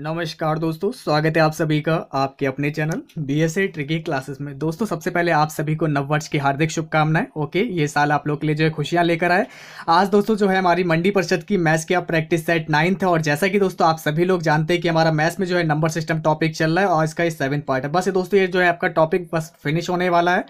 नमस्कार दोस्तों स्वागत है आप सभी का आपके अपने channel B S A tricky classes में दोस्तों सबसे पहले आप सभी को नववर्ष की हार्दिक शुभकामनाएं ओके ये साल आप लोग के लिए जो है खुशियां लेकर आए आज दोस्तों जो है हमारी मंडी परिषद की मैथ्स की आप प्रैक्टिस सेट नाइन्थ है और जैसा कि दोस्तों आप सभी लोग जानते हैं कि हमारा मैथ्स में जो है नंबर सिस्टम टॉपिक चल रहा है और इसका ये सेवन पार्ट है बस ये दोस्तों ये जो है आपका टॉपिक बस फिनिश होने वाला है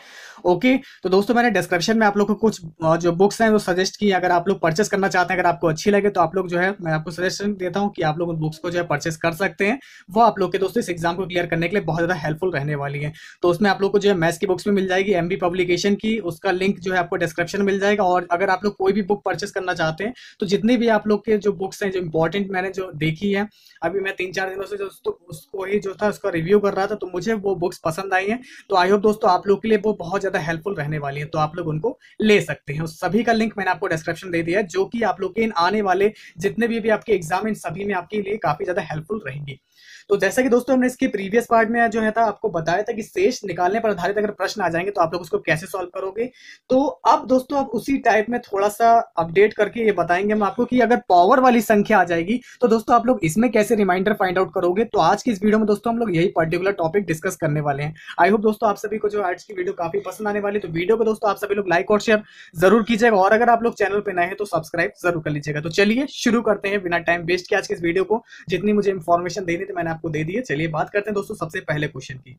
ओके तो दोस्तों मैंने डिस्क्रिप्शन में आप लोग को कुछ जो बुक्स हैं वो सजेस्ट की अगर आप लोग परचेस करना चाहते हैं अगर आपको अच्छी लगे तो आप लोग जो है मैं आपको सजेशन देता हूँ कि आप लोग उन बुक्स को जो है परचेस कर सकते हैं वो आप लोग के दोस्तों इस एग्जाम को क्लियर करने के लिए बहुत ज़्यादा हेल्पफुल रहने वाली है तो उसमें आप लोग को जो है मैथ्स की बुक्स में मिल जाएगी एम पब्लिकेशन की उसका लिंक जो है आपको डिस्क्रिप्शन मिल जाएगा और अगर आप लोग कोई भी बुक परचेस करना चाहते हैं तो जितने भी आप लोग के जो बुक्स हैं जो इंपॉर्टेंट मैंने जो देखी है अभी मैं तीन चार दिनों से दोस्तों उसको ही जो था उसका रिव्यू कर रहा था तो मुझे वो बुक्स पसंद आई हैं तो आई होप दोस्तों आप लोग के लिए वो बहुत ज़्यादा हेल्पफुल रहने वाली है तो आप लोग उनको ले सकते हैं सभी का लिंक मैंने आपको डिस्क्रिप्शन दे दिया जो कि आप लोग के इन आने वाले जितने भी, भी आपके एग्जाम इन सभी में आपके लिए काफ़ी ज़्यादा हेल्पफुल रहेंगे तो जैसा कि दोस्तों हमने इसके प्रीवियस पार्ट में जो है था आपको बताया था कि शेष निकालने पर आधारित अगर प्रश्न आ जाएंगे तो आप लोग उसको कैसे सॉल्व करोगे तो अब दोस्तों आप उसी टाइप में थोड़ा सा अपडेट करके ये बताएंगे हम आपको कि अगर पावर वाली संख्या आ जाएगी तो दोस्तों आप लोग इसमें कैसे रिमाइंडर फाइंड आउट करोगे तो आज की इस वीडियो में दोस्तों हम लोग यही पर्टिकुलर टॉपिक डिस्कस करने वाले हैं आई होप दोस्तों आप सभी को जो आज की वीडियो काफी पसंद आने वाली तो वीडियो को दोस्तों आप सभी लोग लाइक और शेयर जरूर कीजिएगा और अगर आप लोग चैनल पर नए हैं तो सब्सक्राइब जरूर कर लीजिएगा तो चलिए शुरू करते हैं बिना टाइम वेस्ट के आज के इस वीडियो को जितनी मुझे इन्फॉर्मेशन देनी थी मैंने आपको दे दिए चलिए बात करते हैं दोस्तों सबसे पहले क्वेश्चन की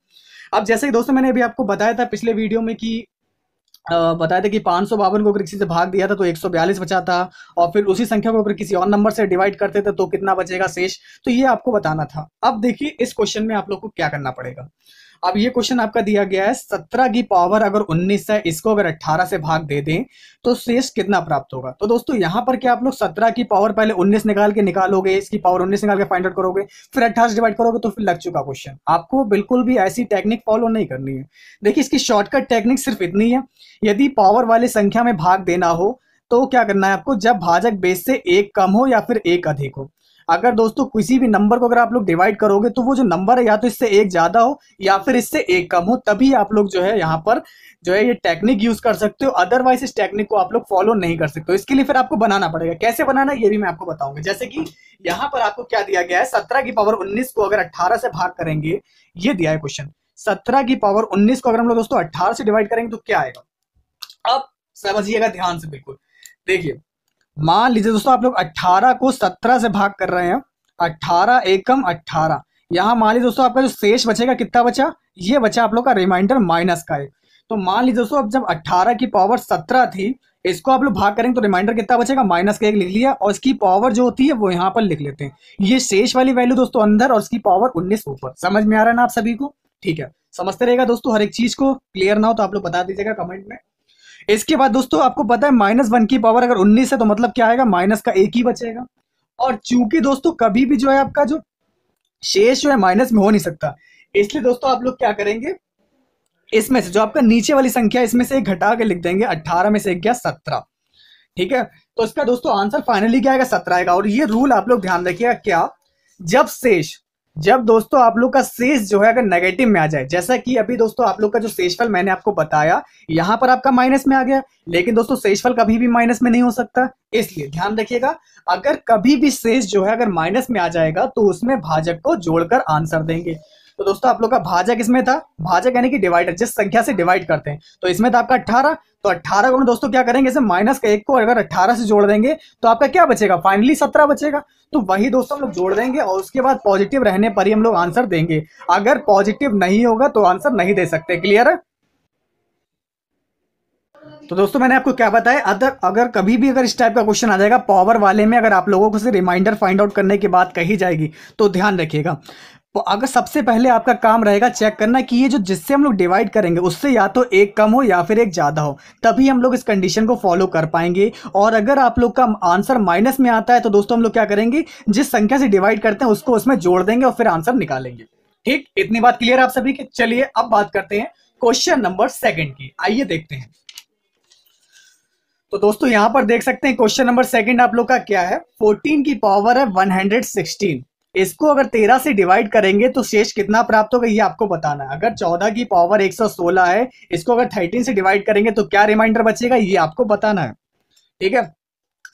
अब जैसे कि दोस्तों मैंने अभी आपको बताया था पिछले वीडियो में कि बताया था कि पाँच सौ बावन को अगर किसी से भाग दिया था तो एक सौ बयालीस बचा था और फिर उसी संख्या को अगर किसी और नंबर से डिवाइड करते थे तो कितना बचेगा शेष तो ये आपको बताना था अब देखिए इस क्वेश्चन में आप लोग को क्या करना पड़ेगा अब ये क्वेश्चन आपका दिया गया है सत्रह की पावर अगर उन्नीस है इसको अगर अट्ठारह से भाग दे दें तो शेष कितना प्राप्त होगा तो दोस्तों यहां पर क्या आप लोग सत्रह की पावर पहले उन्नीस निकाल के निकालोगे इसकी पावर उन्नीस निकाल के फाइंड आउट करोगे फिर अट्ठारह डिवाइड करोगे तो फिर लग चुका क्वेश्चन आपको बिल्कुल भी ऐसी टेक्निक फॉलो नहीं करनी है देखिए इसकी शॉर्टकट टेक्निक सिर्फ इतनी है यदि पावर वाले संख्या में भाग देना हो तो क्या करना है आपको जब भाजक बेस से एक कम हो या फिर एक अधिक हो अगर दोस्तों किसी भी नंबर को अगर आप लोग डिवाइड करोगे तो वो जो नंबर है या तो इससे एक ज़्यादा हो या फिर इससे एक कम हो तभी आप लोग जो है यहाँ पर जो है ये टेक्निक यूज़ कर सकते हो अदरवाइज इस टेक्निक को आप लोग फॉलो नहीं कर सकते हो इसके लिए फिर आपको बनाना पड़ेगा कैसे बनाना ये भी मैं आपको बताऊंगा जैसे कि यहाँ पर आपको क्या दिया गया है सत्रह की पावर उन्नीस को अगर अट्ठारह से भाग करेंगे ये दिया है क्वेश्चन सत्रह की पावर उन्नीस को अगर हम लोग दोस्तों अट्ठारह से डिवाइड करेंगे तो क्या आएगा अब समझिएगा ध्यान से बिल्कुल देखिए मान लीजिए दोस्तों आप लोग 18 को 17 से भाग कर रहे हैं 18 एकम 18 यहाँ मान लीजिए दोस्तों आपका जो शेष बचेगा कितना बचा ये बचा आप लोग का रिमाइंडर माइनस का है तो मान लीजिए दोस्तों अब जब 18 की पावर 17 थी इसको आप लोग भाग करेंगे तो रिमाइंडर कितना बचेगा माइनस का एक लिख लिया और इसकी पावर जो होती है वो यहाँ पर लिख लेते हैं ये शेष वाली वैल्यू दोस्तों अंदर और इसकी पावर उन्नीस ऊपर समझ में आ रहा है ना आप सभी को ठीक है समझते रहेगा दोस्तों हर एक चीज को क्लियर ना हो तो आप लोग बता दीजिएगा कमेंट में इसके बाद दोस्तों आपको पता है माइनस वन की पावर अगर उन्नीस है तो मतलब क्या आएगा माइनस का एक ही बचेगा और चूंकि दोस्तों कभी भी जो है आपका जो शेष जो है माइनस में हो नहीं सकता इसलिए दोस्तों आप लोग क्या करेंगे इसमें से जो आपका नीचे वाली संख्या इसमें से घटा के लिख देंगे अट्ठारह में से एक गया सत्रह ठीक है तो इसका दोस्तों आंसर फाइनली क्या आएगा सत्रह आएगा और ये रूल आप लोग ध्यान रखिएगा क्या जब शेष जब दोस्तों आप लोग का शेष जो है अगर नेगेटिव में आ जाए जैसा कि अभी दोस्तों आप लोग का जो सेशफल मैंने आपको बताया यहां पर आपका माइनस में आ गया लेकिन दोस्तों सेशफल कभी भी माइनस में नहीं हो सकता इसलिए ध्यान रखिएगा अगर कभी भी शेष जो है अगर माइनस में आ जाएगा तो उसमें भाजक को जोड़कर आंसर देंगे तो दोस्तों आप लोग का भाजक इसमें था भाजक यानी कि डिवाइडर जिस संख्या से डिवाइड करते हैं तो इसमें था आपका अट्ठारह तो अट्ठारह को दोस्तों क्या करेंगे इसे माइनस का एक को अगर अट्ठारह से जोड़ देंगे तो आपका क्या बचेगा फाइनली सत्रह बचेगा तो वही दोस्तों हम लोग जोड़ देंगे और उसके बाद पॉजिटिव रहने पर ही हम लोग आंसर देंगे अगर पॉजिटिव नहीं होगा तो आंसर नहीं दे सकते क्लियर है तो दोस्तों मैंने आपको क्या बताया अदर अगर कभी भी अगर इस टाइप का क्वेश्चन आ जाएगा पावर वाले में अगर आप लोगों को से रिमाइंडर फाइंड आउट करने की बात कही जाएगी तो ध्यान रखिएगा तो अगर सबसे पहले आपका काम रहेगा चेक करना कि ये जो जिससे हम लोग डिवाइड करेंगे उससे या तो एक कम हो या फिर एक ज़्यादा हो तभी हम लोग इस कंडीशन को फॉलो कर पाएंगे और अगर आप लोग का आंसर माइनस में आता है तो दोस्तों हम लोग क्या करेंगे जिस संख्या से डिवाइड करते हैं उसको उसमें जोड़ देंगे और फिर आंसर निकालेंगे ठीक इतनी बात क्लियर आप सभी के चलिए अब बात करते हैं क्वेश्चन नंबर सेकेंड की आइए देखते हैं तो दोस्तों यहां पर देख सकते हैं क्वेश्चन नंबर सेकंड आप लोग का क्या है 14 की पावर है 116 इसको अगर तेरह से डिवाइड करेंगे तो शेष कितना प्राप्त होगा ये आपको बताना है अगर चौदह की पावर एक सौ सोलह है इसको अगर थर्टीन से डिवाइड करेंगे तो क्या रिमाइंडर बचेगा ये आपको बताना है ठीक है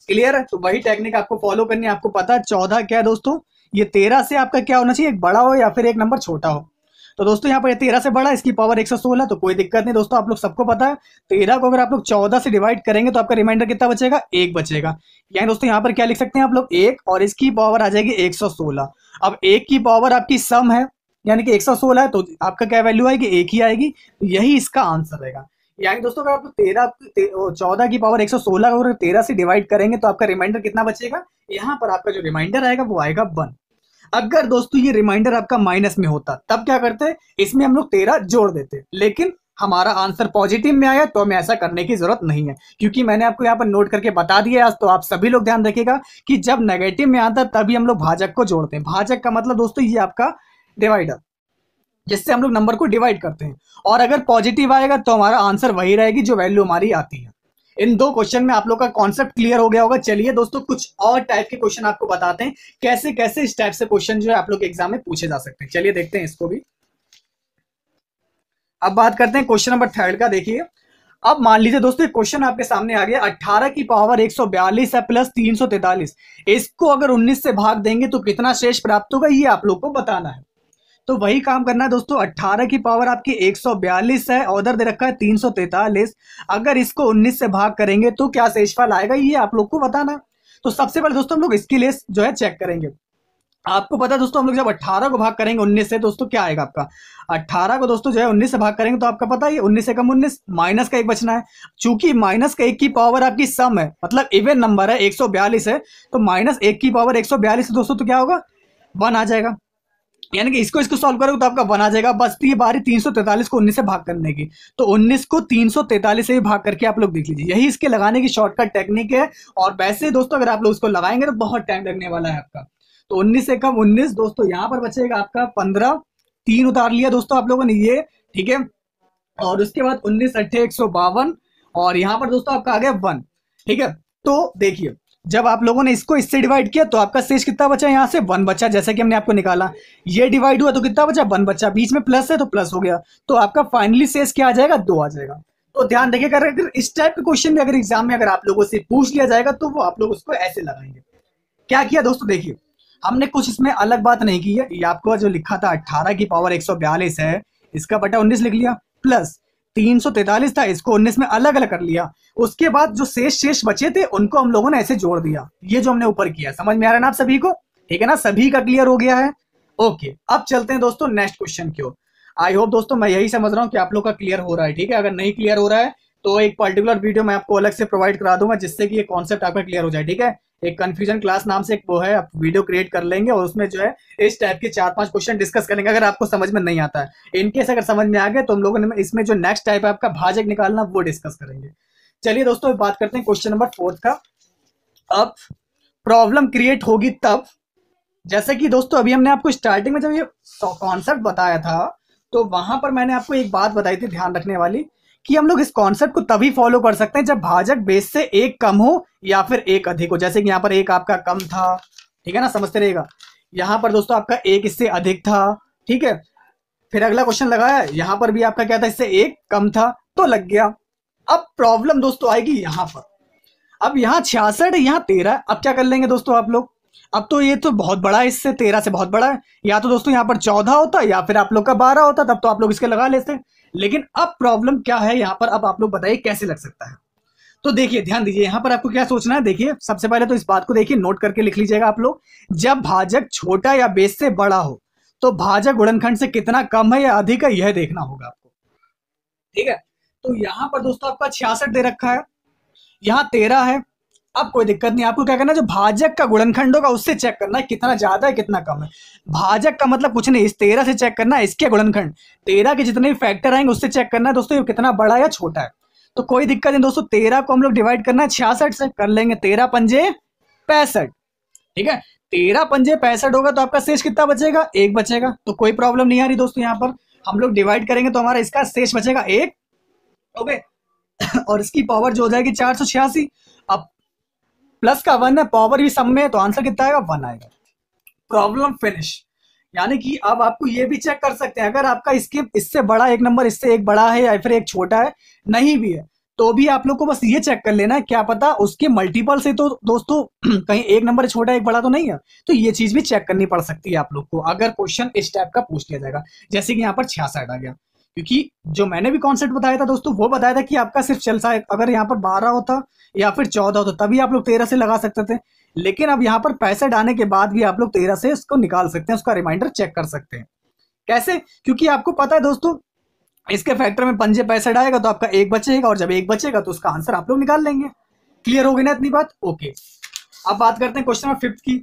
क्लियर है तो वही टेक्निक आपको फॉलो करनी है आपको पता है चौदह क्या है दोस्तों ये तेरह से आपका क्या होना चाहिए एक बड़ा हो या फिर एक नंबर छोटा हो तो दोस्तों यहाँ पर तेरह से बड़ा इसकी पावर एक तो कोई दिक्कत नहीं दोस्तों आप लोग सबको पता है तेरह को अगर आप लोग चौदह से डिवाइड करेंगे तो आपका रिमाइंडर कितना बचेगा एक बचेगा यानी दोस्तों यहाँ पर क्या लिख सकते हैं आप लोग एक और इसकी पावर आ जाएगी एक अब एक की पावर आपकी सम है यानी कि 116 है तो आपका क्या वैल्यू आएगी एक ही आएगी तो यही इसका आंसर रहेगा यानी दोस्तों अगर आप तेरह चौदह की पावर 116 को अगर तेरह से डिवाइड करेंगे तो आपका रिमाइंडर कितना बचेगा यहाँ पर आपका जो रिमाइंडर आएगा वो आएगा वन अगर दोस्तों ये रिमाइंडर आपका माइनस में होता तब क्या करते इसमें हम लोग तेरह जोड़ देते लेकिन हमारा आंसर पॉजिटिव में आया तो हमें ऐसा करने की जरूरत नहीं है क्योंकि मैंने आपको यहाँ पर नोट करके बता दिया आज तो आप सभी लोग ध्यान रखेगा कि जब नेगेटिव में आता तभी हम लोग भाजक को जोड़ते हैं भाजक का मतलब दोस्तों ये आपका डिवाइडर जिससे हम लोग नंबर को डिवाइड करते हैं और अगर पॉजिटिव आएगा तो हमारा आंसर वही रहेगी जो वैल्यू हमारी आती है इन दो क्वेश्चन में आप लोग का कॉन्सेप्ट क्लियर हो गया होगा चलिए दोस्तों कुछ और टाइप के क्वेश्चन आपको बताते हैं कैसे कैसे इस टाइप से क्वेश्चन जो है आप लोग एग्जाम में पूछे जा सकते हैं चलिए देखते हैं इसको भी अब बात करते हैं क्वेश्चन नंबर थर्ड का देखिए अब मान लीजिए दोस्तों क्वेश्चन आपके सामने आ गया 18 की पावर 142 है प्लस 343 इसको अगर 19 से भाग देंगे तो कितना शेष प्राप्त होगा ये आप लोग को बताना है तो वही काम करना है दोस्तों 18 की पावर आपकी 142 है ऑर्डर दे रखा है तीन अगर इसको 19 से भाग करेंगे तो क्या शेषफल आएगा ये आप लोग को बताना तो सबसे पहले दोस्तों हम लोग इसकी लेस जो है चेक करेंगे आपको पता है दोस्तों हम लोग जब 18 को भाग करेंगे 19 से दोस्तों क्या आएगा आपका 18 को दोस्तों जो है 19 से भाग करेंगे तो आपका पता ही 19 से कम 19 माइनस का एक बचना है चूंकि माइनस का एक की पावर आपकी सम है मतलब इवन नंबर है 142 है तो माइनस एक की पावर 142 बयालीस दोस्तों तो क्या होगा वन आ जाएगा यानी कि इसको इसको सॉल्व करोगे तो आपका बना जाएगा बस तो ये बारी 343 को 19 से भाग करने की तो 19 को 343 से भी भाग करके आप लोग देख लीजिए यही इसके लगाने की शॉर्टकट टेक्निक है और वैसे दोस्तों अगर आप लोग इसको लगाएंगे तो बहुत टाइम लगने वाला है आपका तो उन्नीस से कम उन्नीस दोस्तों यहाँ पर बचेगा आपका पंद्रह तीन उतार लिया दोस्तों आप लोगों ने ये ठीक है और उसके बाद उन्नीस अट्ठे एक सौ बावन और यहाँ पर दोस्तों आपका आ गया वन ठीक है तो देखिए जब आप लोगों ने इसको इससे डिवाइड किया तो आपका शेष कितना बचा यहाँ से वन बचा जैसे कि हमने आपको निकाला ये डिवाइड हुआ तो कितना बचा वन बचा बीच में प्लस है तो प्लस हो गया तो आपका फाइनली शेष क्या आ जाएगा दो आ जाएगा तो ध्यान रखिएगा अगर इस टाइप के क्वेश्चन में अगर एग्जाम में अगर आप लोगों से पूछ लिया जाएगा तो वो आप लोग उसको ऐसे लगाएंगे क्या किया दोस्तों देखिए हमने कुछ इसमें अलग बात नहीं की है ये आपको जो लिखा था अट्ठारह की पावर एक है इसका बटा उन्नीस लिख लिया प्लस तीन सौ तैतालीस था इसको उन्नीस में अलग अलग कर लिया उसके बाद जो शेष शेष बचे थे उनको हम लोगों ने ऐसे जोड़ दिया ये जो हमने ऊपर किया समझ में आ रहा है ना आप सभी को ठीक है ना सभी का क्लियर हो गया है ओके अब चलते हैं दोस्तों नेक्स्ट क्वेश्चन की ओर आई होप दोस्तों मैं यही समझ रहा हूँ कि आप लोग का क्लियर हो रहा है ठीक है अगर नहीं क्लियर हो रहा है तो एक पर्टिकुलर वीडियो मैं आपको अलग से प्रोवाइड करा दूंगा जिससे कि ये कॉन्सेप्ट आपका क्लियर हो जाए ठीक है एक कंफ्यूजन क्लास नाम से एक वो है आप वीडियो क्रिएट कर लेंगे और उसमें जो है इस टाइप के चार पांच क्वेश्चन डिस्कस करेंगे अगर आपको समझ में नहीं आता है इनकेस अगर समझ में आ गया तो हम लोगों ने इसमें जो नेक्स्ट टाइप है आपका भाजक निकालना वो डिस्कस करेंगे चलिए दोस्तों बात करते हैं क्वेश्चन नंबर फोर्थ का अब प्रॉब्लम क्रिएट होगी तब जैसे कि दोस्तों अभी हमने आपको स्टार्टिंग में जब ये कॉन्सेप्ट बताया था तो वहां पर मैंने आपको एक बात बताई थी ध्यान रखने वाली कि हम लोग इस कॉन्सेप्ट को तभी फॉलो कर सकते हैं जब भाजक बेस से एक कम हो या फिर एक अधिक हो जैसे कि यहाँ पर एक आपका कम था ठीक है ना समझते रहेगा यहाँ पर दोस्तों आपका एक इससे अधिक था ठीक है फिर अगला क्वेश्चन लगाया यहाँ पर भी आपका क्या था इससे एक कम था तो लग गया अब प्रॉब्लम दोस्तों आएगी यहाँ पर अब यहाँ छियासठ यहाँ तेरह अब क्या कर लेंगे दोस्तों आप लोग अब तो ये तो बहुत बड़ा है इससे तेरह से बहुत बड़ा है या तो दोस्तों यहाँ पर चौदह होता या फिर आप लोग का बारह होता तब तो आप लोग इसके लगा लेते लेकिन अब प्रॉब्लम क्या है यहाँ पर अब आप लोग बताइए कैसे लग सकता है तो देखिए ध्यान दीजिए यहाँ पर आपको क्या सोचना है देखिए सबसे पहले तो इस बात को देखिए नोट करके लिख लीजिएगा आप लोग जब भाजक छोटा या बेस से बड़ा हो तो भाजक गुणनखंड से कितना कम है या अधिक है यह देखना होगा आपको ठीक है तो यहाँ पर दोस्तों आपका छियासठ दे रखा है यहाँ तेरह है अब कोई दिक्कत नहीं आपको क्या करना जो भाजक का गुणनखंड होगा उससे चेक करना है कितना ज्यादा है कितना कम है भाजक का मतलब कुछ नहीं इस तेरह से चेक करना है इसके गुणनखंड तेरह के जितने भी फैक्टर आएंगे उससे चेक करना है दोस्तों ये कितना बड़ा या छोटा है तो कोई दिक्कत नहीं दोस्तों तेरह को हम लोग डिवाइड करना है छियासठ से कर लेंगे तेरह पंजे पैंसठ ठीक है तेरह पंजे पैंसठ होगा तो आपका शेष कितना बचेगा एक बचेगा तो कोई प्रॉब्लम नहीं आ रही दोस्तों यहाँ पर हम लोग डिवाइड करेंगे तो हमारा इसका शेष बचेगा एक ओके और इसकी पावर जो हो जाएगी चार सौ छियासी अब प्लस का वन है पावर भी सम में है तो आंसर कितना आएगा वन आएगा प्रॉब्लम फिनिश यानी कि अब आपको ये भी चेक कर सकते हैं अगर आपका इसके इससे बड़ा एक नंबर इससे एक बड़ा है या फिर एक छोटा है नहीं भी है तो भी आप लोग को बस ये चेक कर लेना है क्या पता उसके मल्टीपल से तो दोस्तों कहीं एक नंबर छोटा एक बड़ा तो नहीं है तो ये चीज भी चेक करनी पड़ सकती है आप लोग को अगर क्वेश्चन इस टाइप का पूछ लिया जाएगा जैसे कि यहाँ पर छियासठ आ गया क्योंकि जो मैंने भी कॉन्सेप्ट बताया था दोस्तों वो बताया था कि आपका सिर्फ चलसा अगर यहाँ पर बारह होता या फिर चौदह होता तभी आप लोग तेरह से लगा सकते थे लेकिन अब यहाँ पर पैसे डालने के बाद भी आप लोग तेरह से इसको निकाल सकते हैं उसका रिमाइंडर चेक कर सकते हैं कैसे क्योंकि आपको पता है दोस्तों इसके फैक्टर में पंजे पैसे आएगा तो आपका एक बचेगा और जब एक बचेगा तो उसका आंसर आप लोग निकाल लेंगे क्लियर हो गई ना इतनी बात ओके अब बात करते हैं क्वेश्चन नंबर फिफ्थ की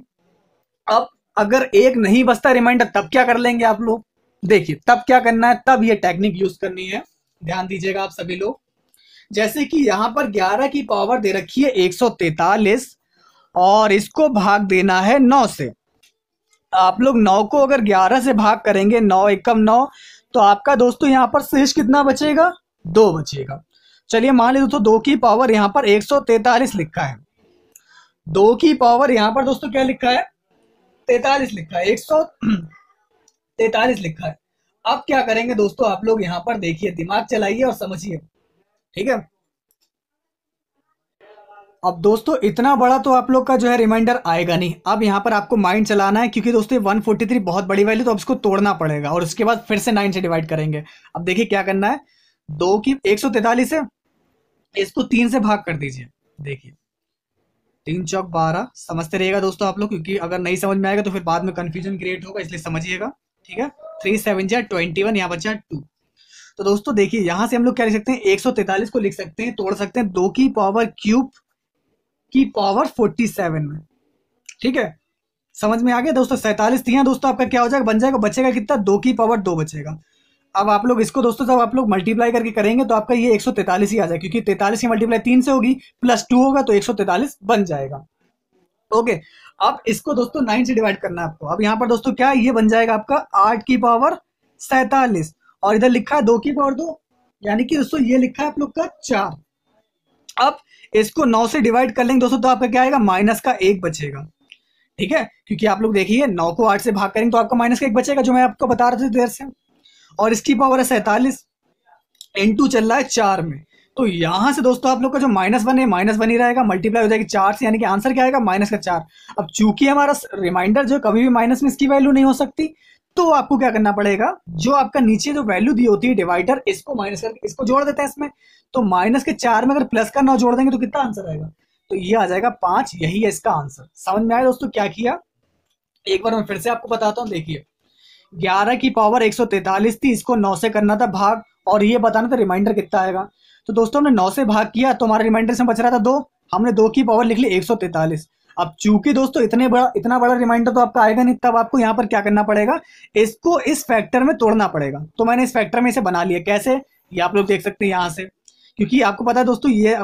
अब अगर एक नहीं बचता रिमाइंडर तब क्या कर लेंगे आप लोग देखिए तब क्या करना है तब ये टेक्निक यूज करनी है ध्यान दीजिएगा आप सभी लोग जैसे कि यहां पर 11 की पावर दे रखी है 143 और इसको भाग देना है 9 से आप लोग 9 को अगर 11 से भाग करेंगे 9 एकम नौ तो आपका दोस्तों यहाँ पर शेष कितना बचेगा दो बचेगा चलिए मान लीजिए दोस्तों दो की पावर यहाँ पर 143 लिखा है दो की पावर यहां पर दोस्तों क्या लिखा है तैतालीस लिखा है एक सौ तैतालीस लिखा है अब क्या करेंगे दोस्तों आप लोग यहाँ पर देखिए दिमाग चलाइए और समझिए ठीक है अब दोस्तों इतना बड़ा तो आप लोग का जो है रिमाइंडर आएगा नहीं अब यहाँ पर आपको माइंड चलाना है क्योंकि दोस्तों 143 बहुत बड़ी वैल्यू तो अब इसको तोड़ना पड़ेगा और उसके बाद फिर से नाइन से डिवाइड करेंगे अब देखिए क्या करना है दो की एक सौ तैतालीस है इसको तीन से भाग कर दीजिए देखिए तीन चौक बारह समझते रहेगा दोस्तों आप लोग क्योंकि अगर नहीं समझ में आएगा तो फिर बाद में कन्फ्यूजन क्रिएट होगा इसलिए समझिएगा ठीक है थ्री सेवन जै ट्वेंटी वन यहाँ बचा टू तो दोस्तों देखिए यहां से हम लोग क्या लिख सकते हैं एक सौ तैतालीस को लिख सकते हैं तोड़ सकते हैं दो की पावर क्यूब की पावर फोर्टी सेवन में ठीक है समझ में आ गया दोस्तों सैतालीस थी दोस्तों आपका क्या हो जाएगा बन जाएगा बचेगा कितना दो की पावर दो बचेगा अब आप लोग इसको दोस्तों जब आप लोग मल्टीप्लाई करके करेंगे तो आपका ये 143 ही आ जाएगा क्योंकि तैतालीस की मल्टीप्लाई तीन से होगी प्लस टू होगा तो 143 बन जाएगा ओके अब इसको दोस्तों नाइन से डिवाइड करना है आपको अब यहाँ पर दोस्तों क्या ये बन जाएगा आपका आठ की पावर सैतालीस और इधर लिखा है दो की पावर दो यानी कि दोस्तों ये लिखा है आप लोग का चार अब इसको नौ से डिवाइड कर लेंगे दोस्तों तो आपका क्या आएगा माइनस का एक बचेगा ठीक है क्योंकि आप लोग देखिए नौ को आठ से भाग करेंगे तो आपका माइनस का एक बचेगा जो मैं आपको बता रहा था देर से और इसकी पावर है सैतालीस इंटू चल रहा है चार में तो यहां से दोस्तों आप लोग का जो माइनस वन है माइनस वन ही रहेगा मल्टीप्लाई हो जाएगी चार से यानी कि आंसर क्या आएगा माइनस का चार अब चूंकि हमारा रिमाइंडर जो कभी भी माइनस में इसकी वैल्यू नहीं हो सकती तो आपको क्या करना पड़ेगा जो आपका नीचे जो वैल्यू दी होती है डिवाइडर इसको माइनस करके इसको जोड़ देते हैं इसमें तो माइनस के चार में अगर प्लस का नौ जोड़ देंगे तो कितना आंसर आएगा तो ये आ जाएगा पांच यही है इसका आंसर समझ में आया दोस्तों क्या किया एक बार मैं फिर से आपको बताता हूँ देखिए ग्यारह की पावर एक सौ तैतालीस थी इसको नौ से करना था भाग और ये बताना था रिमाइंडर कितना आएगा तो दोस्तों हमने नौ से भाग किया तो हमारा रिमाइंडर से बच रहा था दो हमने दो की पावर लिख ली एक सौ अब चूंकि दोस्तों इतने बड़ा इतना बड़ा रिमाइंडर तो आपका आएगा नहीं तब आपको यहाँ पर क्या करना पड़ेगा इसको इस फैक्टर में तोड़ना पड़ेगा तो मैंने इस फैक्टर में इसे बना लिया कैसे ये आप लोग देख सकते हैं यहाँ से क्योंकि आपको पता है दोस्तों ये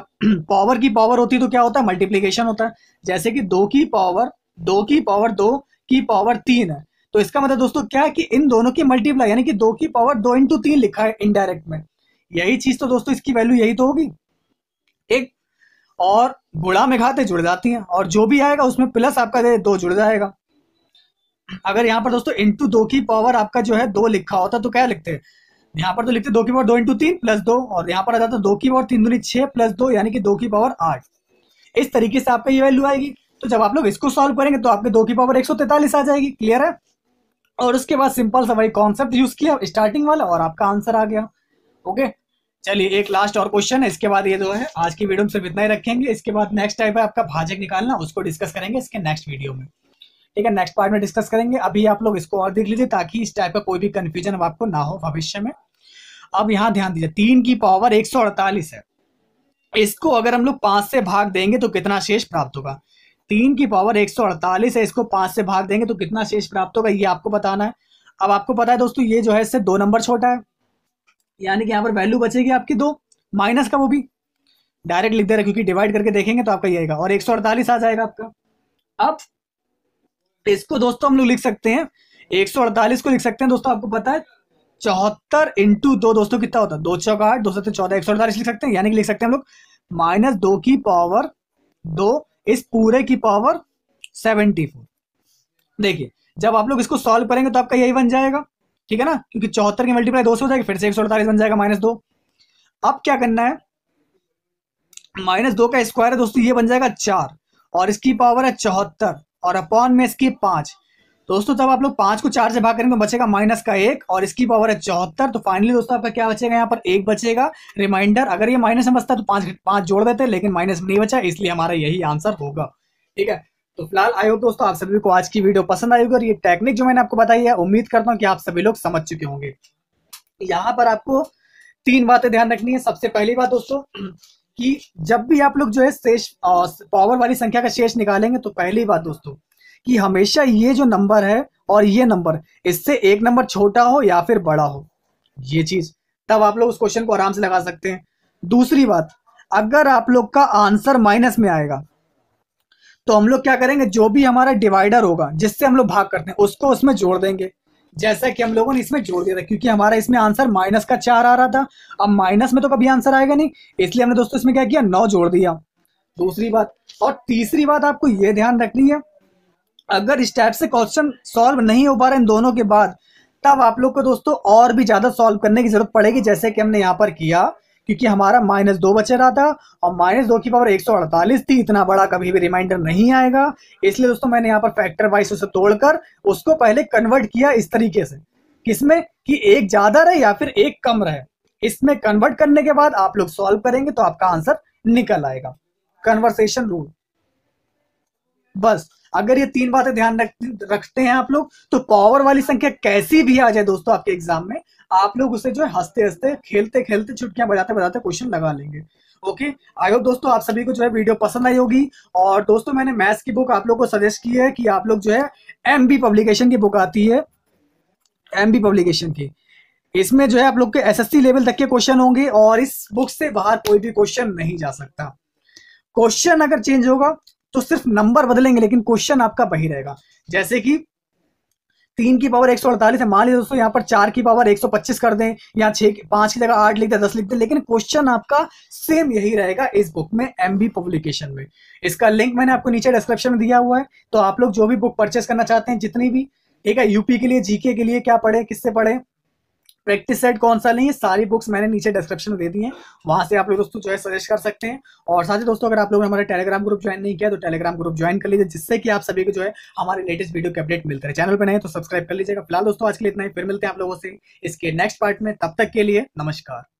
पावर की पावर होती है तो क्या होता है मल्टीप्लीकेशन होता है जैसे कि दो की पावर दो की पावर दो की पावर तीन है तो इसका मतलब दोस्तों क्या है कि इन दोनों की मल्टीप्लाई यानी कि दो की पावर दो इंटू तीन लिखा है इनडायरेक्ट में यही चीज तो दोस्तों इसकी वैल्यू यही तो होगी एक और गुड़ा में घाते जुड़ जाती हैं और जो भी आएगा उसमें प्लस आपका दे दो जुड़ जाएगा अगर यहाँ पर दोस्तों इंटू दो की पावर आपका जो है दो लिखा होता तो क्या लिखते हैं यहाँ पर तो लिखते दो की पावर दो इंटू तीन प्लस दो और यहाँ पर आ जाता दो की पावर तीन दूनी छह प्लस दो यानी कि दो की पावर आठ इस तरीके से आपका ये वैल्यू आएगी तो जब आप लोग इसको सॉल्व करेंगे तो आपके दो की पावर एक सौ तैतालीस आ जाएगी क्लियर है और उसके बाद सिंपल सा वही कॉन्सेप्ट यूज किया स्टार्टिंग वाला और आपका आंसर आ गया ओके चलिए एक लास्ट और क्वेश्चन है इसके बाद ये जो है आज की वीडियो में सिर्फ इतना ही रखेंगे इसके बाद नेक्स्ट टाइप है आपका भाजक निकालना उसको डिस्कस करेंगे इसके नेक्स्ट वीडियो में ठीक है नेक्स्ट पार्ट में डिस्कस करेंगे अभी आप लोग इसको और देख लीजिए ताकि इस टाइप का कोई भी कंफ्यूजन अब आपको ना हो भविष्य में अब यहाँ ध्यान दीजिए तीन की पावर एक है इसको अगर हम लोग पांच से भाग देंगे तो कितना शेष प्राप्त होगा तीन की पावर अड़तालीस है इसको पांच से भाग देंगे तो कितना शेष प्राप्त होगा ये आपको बताना है अब आपको पता है दोस्तों ये जो है इससे दो नंबर छोटा है यानी कि यहाँ पर वैल्यू बचेगी आपकी दो माइनस का वो भी डायरेक्ट लिख दे रहा है क्योंकि डिवाइड करके देखेंगे तो आपका ये आएगा और एक आ जाएगा आपका अब इसको दोस्तों हम लोग लिख सकते हैं एक सौ अड़तालीस को लिख सकते हैं दोस्तों आपको पता है चौहत्तर इंटू दो दोस्तों कितना होता है दो चौका आठ दो सौ चौदह एक सौ अड़तालीस लिख सकते हैं यानी कि लिख सकते हैं हम लोग माइनस दो की पावर दो इस पूरे की पावर सेवेंटी फोर देखिए जब आप लोग इसको सॉल्व करेंगे तो आपका यही बन जाएगा ठीक है ना क्योंकि चौहत्तर की मल्टीप्लाई दो से हो जाएगी फिर से एक सौ अड़तालीस बन जाएगा माइनस दो अब क्या करना है माइनस दो का स्क्वायर है दोस्तों ये बन जाएगा चार और इसकी पावर है चौहत्तर और अपॉन में इसकी पांच दोस्तों तब आप लोग पांच को चार से भाग करेंगे तो बचेगा माइनस का एक और इसकी पावर है चौहत्तर तो फाइनली दोस्तों आपका क्या बचेगा यहाँ पर एक बचेगा रिमाइंडर अगर ये माइनस में बचता तो पांच पांच जोड़ देते लेकिन माइनस में नहीं बचा इसलिए हमारा यही आंसर होगा ठीक है तो फिलहाल आई होप दोस्तों आप सभी को आज की वीडियो पसंद आई होगी और ये टेक्निक जो मैंने आपको बताई है उम्मीद करता हूँ कि आप सभी लोग समझ चुके होंगे यहाँ पर आपको तीन बातें ध्यान रखनी है सबसे पहली बात दोस्तों कि जब भी आप लोग जो है शेष पावर वाली संख्या का शेष निकालेंगे तो पहली बात दोस्तों कि हमेशा ये जो नंबर है और ये नंबर इससे एक नंबर छोटा हो या फिर बड़ा हो ये चीज तब आप लोग उस क्वेश्चन को आराम से लगा सकते हैं दूसरी बात अगर आप लोग का आंसर माइनस में आएगा तो हम लोग क्या करेंगे जो भी हमारा डिवाइडर होगा जिससे हम लोग भाग करते हैं उसको उसमें जोड़ देंगे जैसा कि हम लोगों ने इसमें जोड़ दिया था क्योंकि हमारा इसमें आंसर माइनस का चार आ रहा था अब माइनस में तो कभी आंसर आएगा नहीं इसलिए हमने दोस्तों इसमें क्या किया नौ जोड़ दिया दूसरी बात और तीसरी बात आपको ये ध्यान रखनी है अगर स्टेप से क्वेश्चन सॉल्व नहीं हो पा रहे इन दोनों के बाद तब आप लोग को दोस्तों और भी ज्यादा सॉल्व करने की जरूरत पड़ेगी जैसे कि हमने यहाँ पर किया क्योंकि हमारा माइनस दो बचे रहा था और माइनस दो की पावर एक सौ अड़तालीस थी इतना बड़ा कभी भी रिमाइंडर नहीं आएगा इसलिए दोस्तों मैंने यहाँ पर फैक्टर वाइज उसे तोड़कर उसको पहले कन्वर्ट किया इस तरीके से किसमें कि एक ज़्यादा रहे या फिर एक कम रहे इसमें कन्वर्ट करने के बाद आप लोग सॉल्व करेंगे तो आपका आंसर निकल आएगा कन्वर्सेशन रूल बस अगर ये तीन बातें ध्यान रख, रखते हैं आप लोग तो पावर वाली संख्या कैसी भी आ जाए दोस्तों आपके एग्जाम में आप लोग उसे जो है हंसते हंसते खेलते खेलते छुटकियां बजाते बजाते क्वेश्चन लगा लेंगे ओके आई होप दोस्तों आप सभी को जो है वीडियो पसंद आई होगी और दोस्तों मैंने मैथ्स की बुक आप लोग को सजेस्ट की है कि आप लोग जो है एम पब्लिकेशन की बुक आती है एम पब्लिकेशन की इसमें जो है आप लोग के एसएससी लेवल तक के क्वेश्चन होंगे और इस बुक से बाहर कोई भी क्वेश्चन नहीं जा सकता क्वेश्चन अगर चेंज होगा तो सिर्फ नंबर बदलेंगे लेकिन क्वेश्चन आपका वही रहेगा जैसे कि तीन की पावर एक सौ अड़तालीस है मान लीजिए दोस्तों यहाँ पर चार की पावर एक सौ पच्चीस कर दें या छह पांच की जगह आठ लिख दें दस लिख दें लेकिन क्वेश्चन आपका सेम यही रहेगा इस बुक में एम बी पब्लिकेशन में इसका लिंक मैंने आपको नीचे डिस्क्रिप्शन में दिया हुआ है तो आप लोग जो भी बुक परचेस करना चाहते हैं जितनी भी ठीक है यूपी के लिए जीके के लिए क्या पढ़े किससे पढ़े प्रैक्टिस सेट कौन सा नहीं सारी बुक्स मैंने नीचे डिस्क्रिप्शन में दे दी है वहां से आप लोग दोस्तों जो है सजेस्ट कर सकते हैं और साथ ही दोस्तों अगर आप लोगों ने हमारे टेलीग्राम ग्रुप ज्वाइन नहीं किया तो टेलीग्राम ग्रुप ज्वाइन कर लीजिए जिससे कि आप सभी को जो है हमारे लेटेस्ट वीडियो के अपडेट मिलते हैं चैनल पर नहीं तो सब्सक्राइब कर लीजिएगा फिलहाल दोस्तों आज के लिए इतना ही फिर मिलते हैं आप लोगों से इसके नेक्स्ट पार्ट में तब तक के लिए नमस्कार